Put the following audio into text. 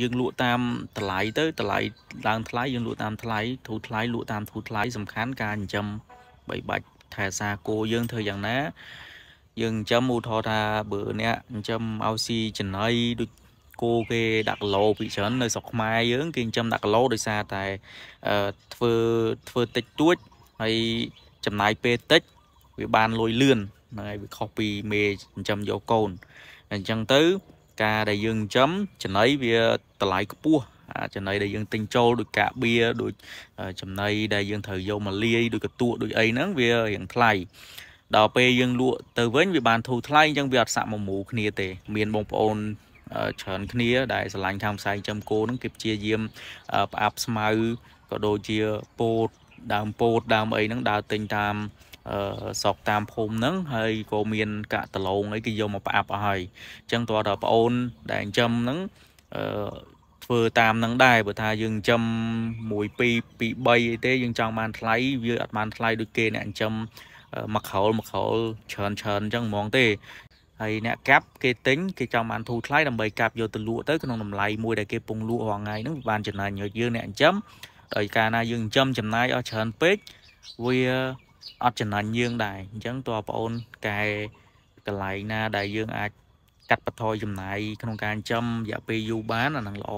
យើងលក់តាមតម្លៃទៅតម្លៃឡើងថ្លៃយើងលក់តាមថ្លៃធូរថ្លៃលក់តាមធូរថ្លៃសំខាន់ការចិញ្ចឹមបីបាច់ថែសារគោយើងធ្វើយ៉ាងណា យើងចិញ្ចឹមឧទាហរណ៍ថាបើអ្នកចិញ្ចឹមឲ្យស៊ីចំណីដូចគោគេដាក់គីឡូពីច្រើននៅស្រុកខ្មែរយើង គេចិញ្ចឹមដាក់គីឡូដោយសារតែធ្វើធ្វើតិចតួចហើយចំណាយពេលតិច វាបានលុយលឿនហើយវាខុសពីមេចិញ្ចឹមយកកូនអញ្ចឹងទៅការដែលយើងចិញ្ចឹមចំណីវាតម្លៃខ្ពស់អាចំណីដែលយើងទិញចូលដូចកាបៀដូចចំណីដែលយើងត្រូវយកមកលាយដូចកទួដូចអីហ្នឹងវារៀងថ្លៃដល់ពេលយើងលក់ទៅវិញវាបានធូរថ្លៃអញ្ចឹងវាអត់សាក់មកមូគ្នា ទេ មានបងប្អូនច្រើនគ្នាដែលឆ្លាញ់ខាងផ្សែងចំគោហ្នឹងគេព្យាយាមផ្អាប់ស្មៅក៏ដូចជាពោតដើមពោតដើមអីហ្នឹងដើរទិញតាមអឺសក់តាមភូមិហ្នឹងហើយក៏មានកាក់ដលងអីគេយកមកផ្អាប់អស់ហើយអញ្ចឹងតើតើប្អូនដែលចិញ្ចឹមហ្នឹងអឺធ្វើតាមនឹងដែរបើថាយើងចិញ្ចឹម1 2 2 3អីទេយើងចង់បានថ្លៃវាអត់បានថ្លៃដូចគេអ្នកចិញ្ចឹមមួយក្រោលមួយក្រោលច្រើនច្រើនអញ្ចឹងហ្មងទេហើយអ្នកកាប់គេទិញគេចង់បានធូរថ្លៃដើម្បីកាប់យកទៅលក់ទៅក្នុងតម្លៃមួយដែលគេពងលក់រាល់ថ្ងៃហ្នឹងបានចំណាយយើងអ្នកចិញ្ចឹមដោយការណាយើងចិញ្ចឹមចំណាយអស់ច្រើនពេកវាអត់ចំណាញ់យើងដែរអញ្ចឹងតើបងប្អូនកែកន្លែងណាដែលយើង អាចកាត់បន្ថយចំណាយក្នុងការចិញ្ចឹមរយៈពេលយូរបានអានឹងល្អ